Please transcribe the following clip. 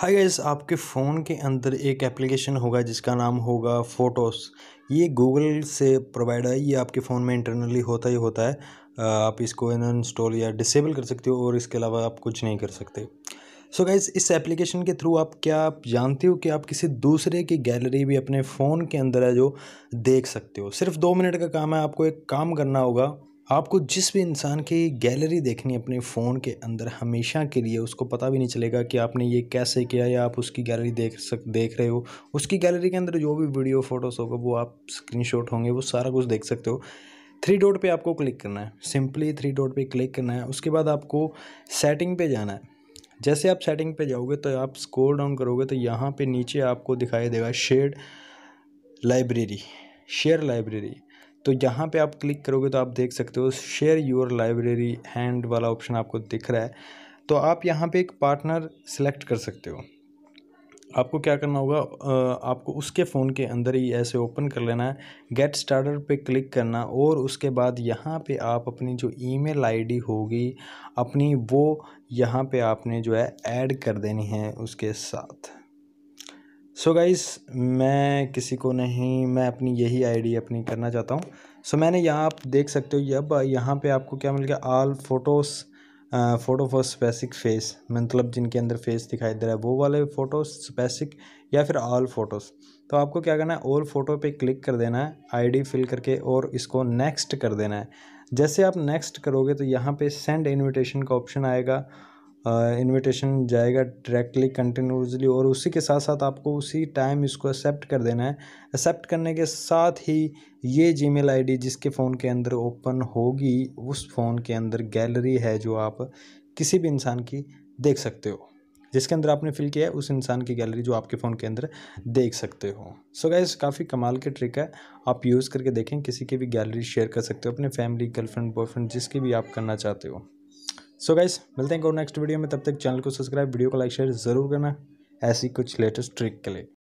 hi guys आपके phone के अंदर एक एप्लीकेशन होगा जिसका नाम होगा फ़ोटोस ये गूगल से प्रोवाइड है ये आपके फ़ोन में इंटरनली होता ही होता है आप इसको इंस्टॉल या डिसेबल कर सकते हो और इसके अलावा आप कुछ नहीं कर सकते सो so गाइज़ इस एप्लीकेशन के थ्रू आप क्या आप जानते हो कि आप किसी दूसरे की गैलरी भी अपने फ़ोन के अंदर है जो देख सकते हो सिर्फ दो मिनट का काम है आपको एक काम करना होगा आपको जिस भी इंसान की गैलरी देखनी अपने फ़ोन के अंदर हमेशा के लिए उसको पता भी नहीं चलेगा कि आपने ये कैसे किया या आप उसकी गैलरी देख सक देख रहे हो उसकी गैलरी के अंदर जो भी वीडियो फोटोज़ होगा वो आप स्क्रीनशॉट होंगे वो सारा कुछ देख सकते हो थ्री डॉट पे आपको क्लिक करना है सिंपली थ्री डॉट पे क्लिक करना है उसके बाद आपको सेटिंग पे जाना है जैसे आप सेटिंग पे जाओगे तो आप स्क्रॉल डाउन करोगे तो यहाँ पे नीचे आपको दिखाई देगा शेयर लाइब्रेरी शेयर लाइब्रेरी तो यहाँ पे आप क्लिक करोगे तो आप देख सकते हो शेयर योर लाइब्रेरी हैंड वाला ऑप्शन आपको दिख रहा है तो आप यहाँ पे एक पार्टनर सेलेक्ट कर सकते हो आपको क्या करना होगा आपको उसके फ़ोन के अंदर ही ऐसे ओपन कर लेना है गेट स्टार्टर पे क्लिक करना और उसके बाद यहाँ पे आप अपनी जो ईमेल आईडी होगी अपनी वो यहाँ पे आपने जो है ऐड कर देनी है उसके साथ सो so गाइस मैं किसी को नहीं मैं अपनी यही आईडी अपनी करना चाहता हूँ सो so मैंने यहाँ आप देख सकते हो अब यहाँ पे आपको क्या मिल गया all photos photo for specific face मतलब जिनके अंदर फेस दिखाई दे रहा है वो वाले फ़ोटो स्पेसिक या फिर ऑल फ़ोटोज़ तो आपको क्या करना है ऑल फ़ोटो पे क्लिक कर देना है आईडी फिल करके और इसको नेक्स्ट कर देना है जैसे आप नेक्स्ट करोगे तो यहाँ पे सेंड इनविटेशन का ऑप्शन आएगा इनविटेशन जाएगा डायरेक्टली कंटिन्यूसली और उसी के साथ साथ आपको उसी टाइम इसको एक्सेप्ट कर देना है एक्सेप्ट करने के साथ ही ये जी मेल जिसके फ़ोन के अंदर ओपन होगी उस फ़ोन के अंदर गैलरी है जो आप किसी भी इंसान की देख सकते हो जिसके अंदर आपने फिल किया है उस इंसान की गैलरी जो आपके फ़ोन के अंदर देख सकते हो सो गैस काफ़ी कमाल के ट्रिक है आप यूज़ करके देखें किसी की भी गैलरी शेयर कर सकते हो अपने फैमिली गर्लफ्रेंड बॉयफ्रेंड जिसकी भी आप करना चाहते हो सो गाइस मिलते हैं और नेक्स्ट वीडियो में तब तक चैनल को सब्सक्राइब वीडियो को लाइक शेयर ज़रूर करना ऐसी कुछ लेटेस्ट ट्रिक के लिए